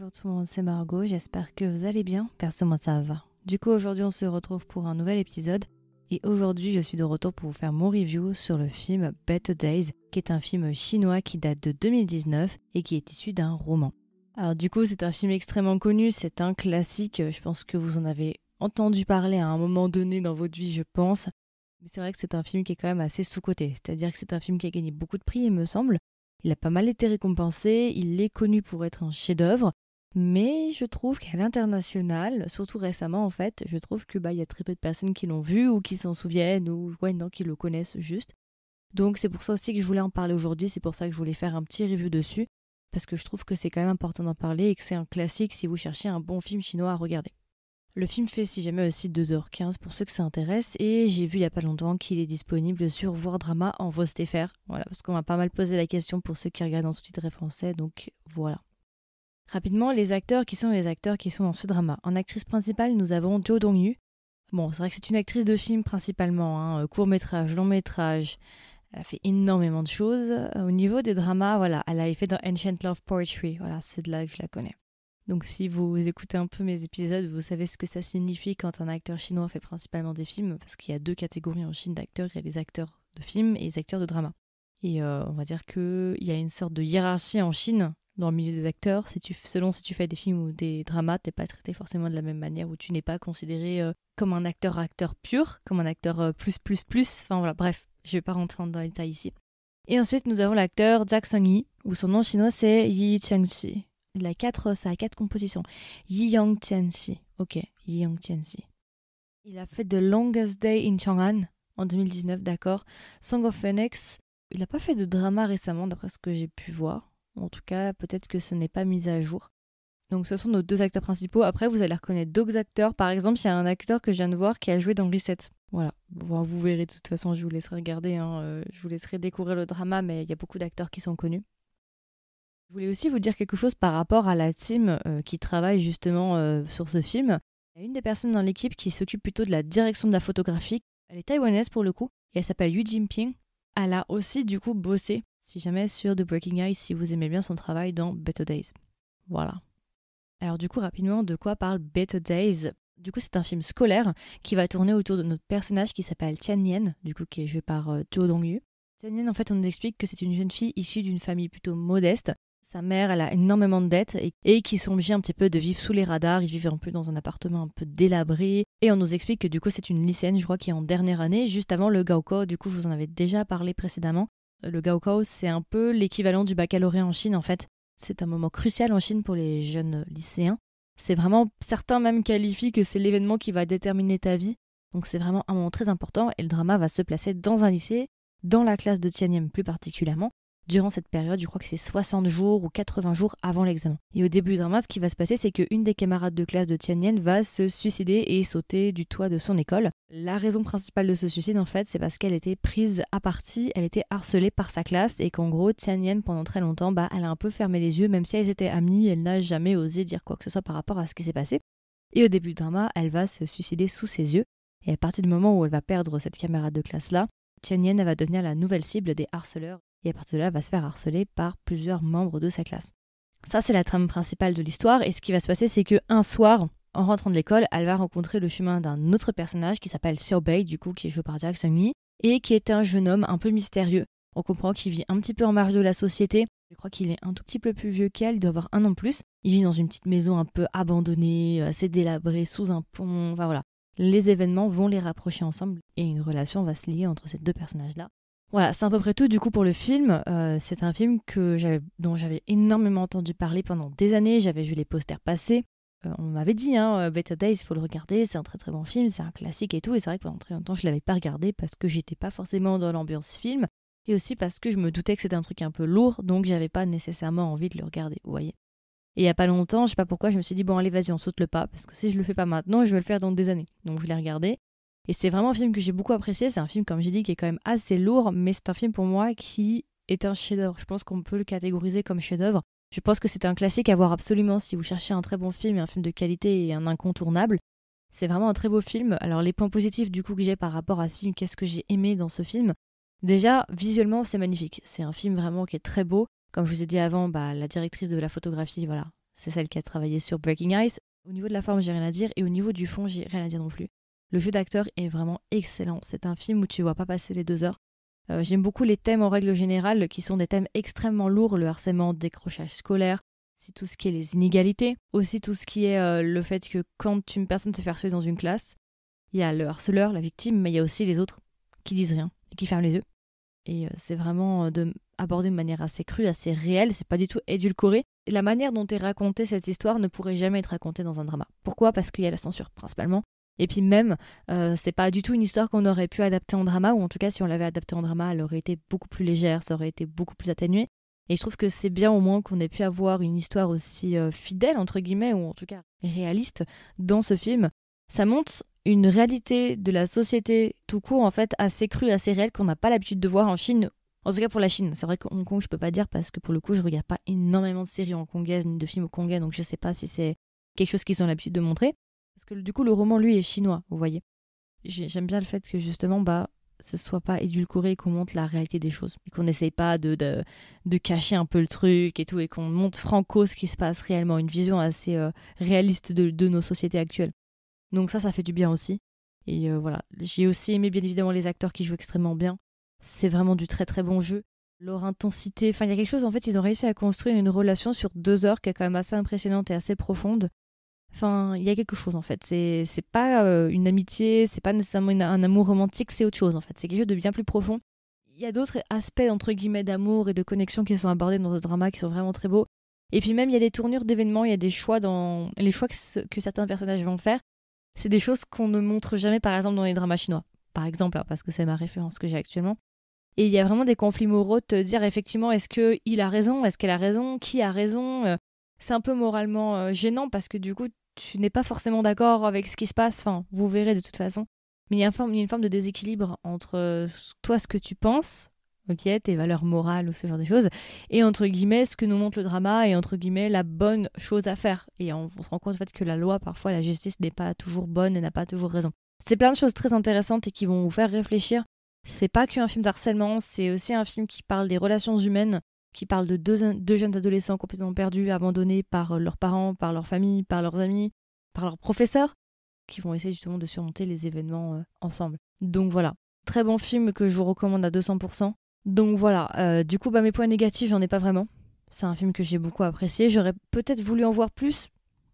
Bonjour tout le monde, c'est Margot, j'espère que vous allez bien. Perso, moi ça va. Du coup, aujourd'hui, on se retrouve pour un nouvel épisode. Et aujourd'hui, je suis de retour pour vous faire mon review sur le film Better Days, qui est un film chinois qui date de 2019 et qui est issu d'un roman. Alors du coup, c'est un film extrêmement connu, c'est un classique, je pense que vous en avez entendu parler à un moment donné dans votre vie, je pense. Mais c'est vrai que c'est un film qui est quand même assez sous-coté, c'est-à-dire que c'est un film qui a gagné beaucoup de prix, il me semble. Il a pas mal été récompensé, il est connu pour être un chef-d'œuvre, mais je trouve qu'à l'international, surtout récemment en fait, je trouve que bah, y a très peu de personnes qui l'ont vu ou qui s'en souviennent ou ouais non qui le connaissent juste. Donc c'est pour ça aussi que je voulais en parler aujourd'hui, c'est pour ça que je voulais faire un petit review dessus parce que je trouve que c'est quand même important d'en parler et que c'est un classique si vous cherchez un bon film chinois à regarder. Le film fait si jamais aussi 2h15 pour ceux que ça intéresse et j'ai vu il y a pas longtemps qu'il est disponible sur Voir Drama en VOSTFR. Voilà, parce qu'on m'a pas mal posé la question pour ceux qui regardent en sous-titré français, donc voilà. Rapidement, les acteurs qui sont les acteurs qui sont dans ce drama. En actrice principale, nous avons Jo Dongyu. Bon, c'est vrai que c'est une actrice de film principalement, hein, euh, court métrage, long métrage. Elle a fait énormément de choses. Euh, au niveau des dramas, voilà, elle a fait dans Ancient Love Poetry. Voilà, c'est de là que je la connais. Donc si vous écoutez un peu mes épisodes, vous savez ce que ça signifie quand un acteur chinois fait principalement des films, parce qu'il y a deux catégories en Chine d'acteurs, il y a les acteurs de films et les acteurs de drama. Et euh, on va dire qu'il y a une sorte de hiérarchie en Chine dans le milieu des acteurs, selon si tu fais des films ou des dramas, t'es pas traité forcément de la même manière, ou tu n'es pas considéré euh, comme un acteur-acteur pur, comme un acteur euh, plus plus plus. Enfin voilà, bref, je vais pas rentrer dans les détails ici. Et ensuite, nous avons l'acteur Jack song Yi, ou son nom chinois c'est Yi Chengxi Il a quatre, ça compositions. Yi Yang Tianxi. Ok, Yi Yang Tianxi. Il a fait The Longest Day in Chang'an en 2019, d'accord. Song of Phoenix. Il n'a pas fait de drama récemment, d'après ce que j'ai pu voir. En tout cas, peut-être que ce n'est pas mis à jour. Donc ce sont nos deux acteurs principaux. Après, vous allez reconnaître d'autres acteurs. Par exemple, il y a un acteur que je viens de voir qui a joué dans Reset. Voilà, vous verrez de toute façon, je vous laisserai regarder, hein, euh, je vous laisserai découvrir le drama, mais il y a beaucoup d'acteurs qui sont connus. Je voulais aussi vous dire quelque chose par rapport à la team euh, qui travaille justement euh, sur ce film. Il y a une des personnes dans l'équipe qui s'occupe plutôt de la direction de la photographie. Elle est taïwanaise pour le coup, et elle s'appelle Yu Jinping. Elle a aussi du coup bossé si jamais sur The Breaking Ice, si vous aimez bien son travail dans Better Days. Voilà. Alors du coup rapidement de quoi parle Better Days Du coup c'est un film scolaire qui va tourner autour de notre personnage qui s'appelle Tian Yen, du coup qui est joué par Zhou euh, Dongyu. Tian Yen en fait on nous explique que c'est une jeune fille issue d'une famille plutôt modeste. Sa mère, elle a énormément de dettes et, qui sont obligés un petit peu de vivre sous les radars. Ils vivent un peu dans un appartement un peu délabré. Et on nous explique que du coup, c'est une lycéenne, je crois, qui est en dernière année, juste avant le Gaoko. Du coup, je vous en avais déjà parlé précédemment. Le Gaokao, c'est un peu l'équivalent du baccalauréat en Chine en fait. C'est un moment crucial en Chine pour les jeunes lycéens. C'est vraiment, certains même qualifient que c'est l'événement qui va déterminer ta vie. Donc c'est vraiment un moment très important et le drama va se placer dans un lycée, dans la classe de Tianyem plus particulièrement, durant cette période, je crois que c'est 60 jours ou 80 jours avant l'examen. Et au début d'un drama, ce qui va se passer, c'est qu'une des camarades de classe de Yen va se suicider et sauter du toit de son école. La raison principale de ce suicide, en fait, c'est parce qu'elle était prise à partie, elle était harcelée par sa classe et qu'en gros, Yen, pendant très longtemps, bah, elle a un peu fermé les yeux, même si elles étaient amies, elle n'a jamais osé dire quoi que ce soit par rapport à ce qui s'est passé. Et au début d'un drama, elle va se suicider sous ses yeux. Et à partir du moment où elle va perdre cette camarade de classe-là, Yen va devenir la nouvelle cible des harceleurs et à partir de là va se faire harceler par plusieurs membres de sa classe. Ça c'est la trame principale de l'histoire et ce qui va se passer c'est que un soir, en rentrant de l'école, elle va rencontrer le chemin d'un autre personnage qui s'appelle Sir du coup qui est joué par Jack Lee, et qui est un jeune homme un peu mystérieux. On comprend qu'il vit un petit peu en marge de la société. Je crois qu'il est un tout petit peu plus vieux qu'elle, il doit avoir un an plus. Il vit dans une petite maison un peu abandonnée, euh, assez délabrée, sous un pont, enfin voilà. Les événements vont les rapprocher ensemble et une relation va se lier entre ces deux personnages-là. Voilà, c'est à peu près tout du coup pour le film. Euh, c'est un film que dont j'avais énormément entendu parler pendant des années, j'avais vu les posters passer. Euh, on m'avait dit, hein, euh, Better Days, il faut le regarder, c'est un très très bon film, c'est un classique et tout. Et c'est vrai que pendant très longtemps, je ne l'avais pas regardé parce que j'étais pas forcément dans l'ambiance film et aussi parce que je me doutais que c'était un truc un peu lourd, donc j'avais pas nécessairement envie de le regarder, vous voyez. Et il y a pas longtemps, je sais pas pourquoi, je me suis dit, bon, allez, vas-y, on saute le pas parce que si je le fais pas maintenant, je vais le faire dans des années. Donc je l'ai regardé et c'est vraiment un film que j'ai beaucoup apprécié. C'est un film, comme j'ai dit, qui est quand même assez lourd, mais c'est un film pour moi qui est un chef-d'œuvre. Je pense qu'on peut le catégoriser comme chef-d'œuvre. Je pense que c'est un classique à voir absolument si vous cherchez un très bon film et un film de qualité et un incontournable. C'est vraiment un très beau film. Alors les points positifs du coup que j'ai par rapport à ce film, qu'est-ce que j'ai aimé dans ce film Déjà, visuellement, c'est magnifique. C'est un film vraiment qui est très beau. Comme je vous ai dit avant, bah, la directrice de la photographie, voilà, c'est celle qui a travaillé sur Breaking Ice. Au niveau de la forme, j'ai rien à dire, et au niveau du fond, j'ai rien à dire non plus. Le jeu d'acteur est vraiment excellent. C'est un film où tu ne vois pas passer les deux heures. Euh, j'aime beaucoup les thèmes en règle générale, qui sont des thèmes extrêmement lourds, le harcèlement, décrochage scolaire, tout ce qui est les inégalités, aussi tout ce qui est euh, le fait que quand une personne se fait harceler dans une classe, il y a le harceleur, la victime, mais il y a aussi les autres qui disent rien et qui ferment les yeux. Et euh, c'est vraiment de, aborder de manière assez crue, assez réelle, c'est pas du tout édulcoré. La manière dont est racontée cette histoire ne pourrait jamais être racontée dans un drama. Pourquoi Parce qu'il y a la censure, principalement. Et puis même, euh, c'est pas du tout une histoire qu'on aurait pu adapter en drama, ou en tout cas si on l'avait adapté en drama, elle aurait été beaucoup plus légère, ça aurait été beaucoup plus atténué. Et je trouve que c'est bien au moins qu'on ait pu avoir une histoire aussi euh, fidèle, entre guillemets, ou en tout cas réaliste, dans ce film. Ça montre une réalité de la société tout court, en fait, assez crue, assez réelle, qu'on n'a pas l'habitude de voir en Chine. En tout cas pour la Chine. C'est vrai que Hong Kong, je peux pas dire parce que pour le coup, je regarde pas énormément de séries hongkongaises ni de films hongkongais, donc je sais pas si c'est quelque chose qu'ils ont l'habitude de montrer. Parce que du coup, le roman, lui, est chinois, vous voyez. J'aime bien le fait que justement, bah, ce soit pas édulcoré, qu'on montre la réalité des choses, et qu'on n'essaye pas de, de, cacher un peu le truc et tout, et qu'on montre franco ce qui se passe réellement, une vision assez euh, réaliste de, nos sociétés actuelles. Donc ça, ça fait du bien aussi. Et euh, voilà, j'ai aussi aimé bien évidemment les acteurs qui jouent extrêmement bien. C'est vraiment du très très bon jeu. Leur intensité, enfin il y a quelque chose, en fait, ils ont réussi à construire une relation sur deux heures qui est quand même assez impressionnante et assez profonde. Enfin, il y a quelque chose en fait. C'est c'est pas euh, une amitié, c'est pas nécessairement un amour romantique, c'est autre chose en fait. C'est quelque chose de bien plus profond. Il y a d'autres aspects entre guillemets d'amour et de connexion qui sont abordés dans ce drama qui sont vraiment très beaux. Et puis même il y a des tournures d'événements, il y a des choix dans les choix que, certains personnages vont faire. C'est des choses qu'on ne montre jamais par exemple dans les dramas chinois. Par exemple, hein, parce que c'est ma référence que j'ai actuellement. Et il y a vraiment des conflits moraux de te dire effectivement est-ce que il a raison, est-ce qu'elle a raison, qui a raison. Euh, c'est un peu moralement euh, gênant parce que du coup tu n'es pas forcément d'accord avec ce qui se passe, enfin, vous verrez de toute façon. Mais il y, a une forme, une forme de déséquilibre entre euh, toi, ce que tu penses, ok, tes valeurs morales ou ce genre de choses, et entre guillemets, ce que nous montre le drama et entre guillemets, la bonne chose à faire. Et on, se rend compte en fait que la loi, parfois, la justice n'est pas toujours bonne et n'a pas toujours raison. C'est plein de choses très intéressantes et qui vont vous faire réfléchir. C'est pas qu'un film d'harcèlement, c'est aussi un film qui parle des relations humaines, qui parle de deux, jeunes adolescents complètement perdus, abandonnés par euh, leurs parents, par leur famille, par leurs amis, par leurs professeurs, qui vont essayer justement de surmonter les événements euh, ensemble. Donc voilà, très bon film que je vous recommande à 200%. Donc voilà, euh, du coup bah, mes points négatifs j'en ai pas vraiment. C'est un film que j'ai beaucoup apprécié, j'aurais peut-être voulu en voir plus,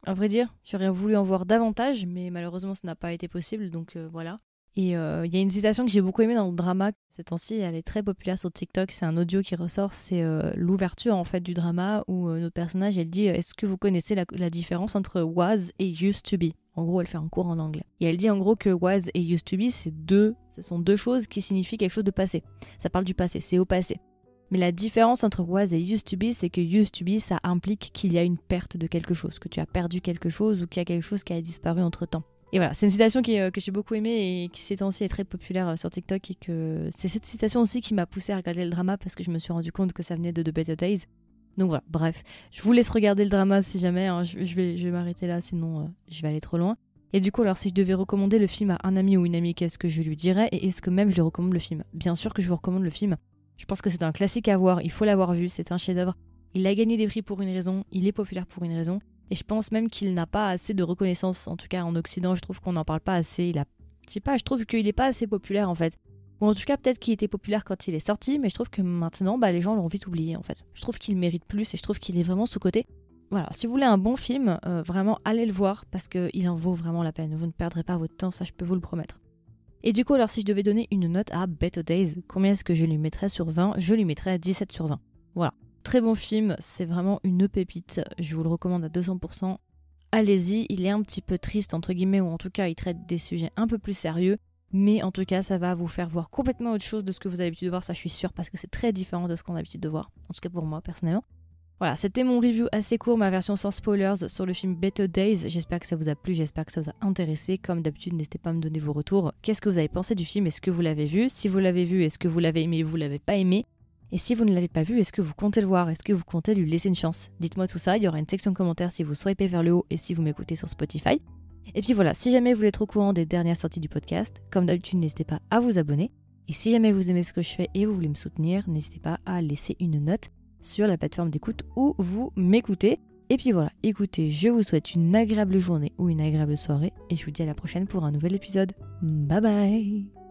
à vrai dire, j'aurais voulu en voir davantage, mais malheureusement ça n'a pas été possible, donc voilà. Et euh, il y a une citation que j'ai beaucoup aimée dans le drama cette temps-ci, elle est très populaire sur TikTok, c'est un audio qui ressort, c'est euh, l'ouverture en fait du drama où euh, notre personnage elle dit est-ce que vous connaissez la, la, différence entre was et used to be En gros, elle fait un cours en anglais. Et elle dit en gros que was et used to be, c'est deux, ce sont deux choses qui signifient quelque chose de passé. Ça parle du passé, c'est au passé. Mais la différence entre was et used to be, c'est que used to be, ça implique qu'il y a une perte de quelque chose, que tu as perdu quelque chose ou qu'il y a quelque chose qui a disparu entre-temps. Et voilà, c'est une citation euh, que j'ai beaucoup aimée et qui s'est aussi très populaire euh, sur TikTok et que c'est cette citation aussi qui m'a poussée à regarder le drama parce que je me suis rendu compte que ça venait de The Better Days. Donc voilà, bref, je vous laisse regarder le drama si jamais, hein, je, vais, je vais m'arrêter là sinon euh, je vais aller trop loin. Et du coup, alors si je devais recommander le film à un ami ou une amie, qu'est-ce que je lui dirais et est-ce que même je lui recommande le film Bien sûr que je vous recommande le film. Je pense que c'est un classique à voir, il faut l'avoir vu, c'est un chef-d'œuvre. Il a gagné des prix pour une raison, il est populaire pour une raison. Et je pense même qu'il n'a pas assez de reconnaissance, en tout cas en Occident, je trouve qu'on n'en parle pas assez. Il a... Je sais pas, je trouve qu'il n'est pas assez populaire en fait. Ou en tout cas, peut-être qu'il était populaire quand il est sorti, mais je trouve que maintenant, bah, les gens l'ont vite oublié en fait. Je trouve qu'il mérite plus et je trouve qu'il est vraiment sous-côté. Voilà, si vous voulez un bon film, euh, vraiment allez le voir parce qu'il en vaut vraiment la peine. Vous ne perdrez pas votre temps, ça je peux vous le promettre. Et du coup, alors si je devais donner une note à Better Days, combien est-ce que je lui mettrais sur 20 Je lui mettrais 17 sur 20. Voilà. Très bon film, c'est vraiment une pépite, je vous le recommande à 200%. Allez-y, il est un petit peu triste entre guillemets, ou en tout cas il traite des sujets un peu plus sérieux, mais en tout cas ça va vous faire voir complètement autre chose de ce que vous avez l'habitude de voir, ça je suis sûre, parce que c'est très différent de ce qu'on a l'habitude de voir, en tout cas pour moi personnellement. Voilà, c'était mon review assez court, ma version sans spoilers sur le film Better Days. J'espère que ça vous a plu, j'espère que ça vous a intéressé. Comme d'habitude, n'hésitez pas à me donner vos retours. Qu'est-ce que vous avez pensé du film Est-ce que vous l'avez vu Si vous l'avez vu, est-ce que vous l'avez aimé ou Vous l'avez pas aimé et si vous ne l'avez pas vu, est-ce que vous comptez le voir Est-ce que vous comptez lui laisser une chance Dites-moi tout ça, il y aura une section commentaire si vous swipez vers le haut et si vous m'écoutez sur Spotify. Et puis voilà, si jamais vous voulez être au courant des dernières sorties du podcast, comme d'habitude, n'hésitez pas à vous abonner. Et si jamais vous aimez ce que je fais et vous voulez me soutenir, n'hésitez pas à laisser une note sur la plateforme d'écoute où vous m'écoutez. Et puis voilà, écoutez, je vous souhaite une agréable journée ou une agréable soirée et je vous dis à la prochaine pour un nouvel épisode. Bye bye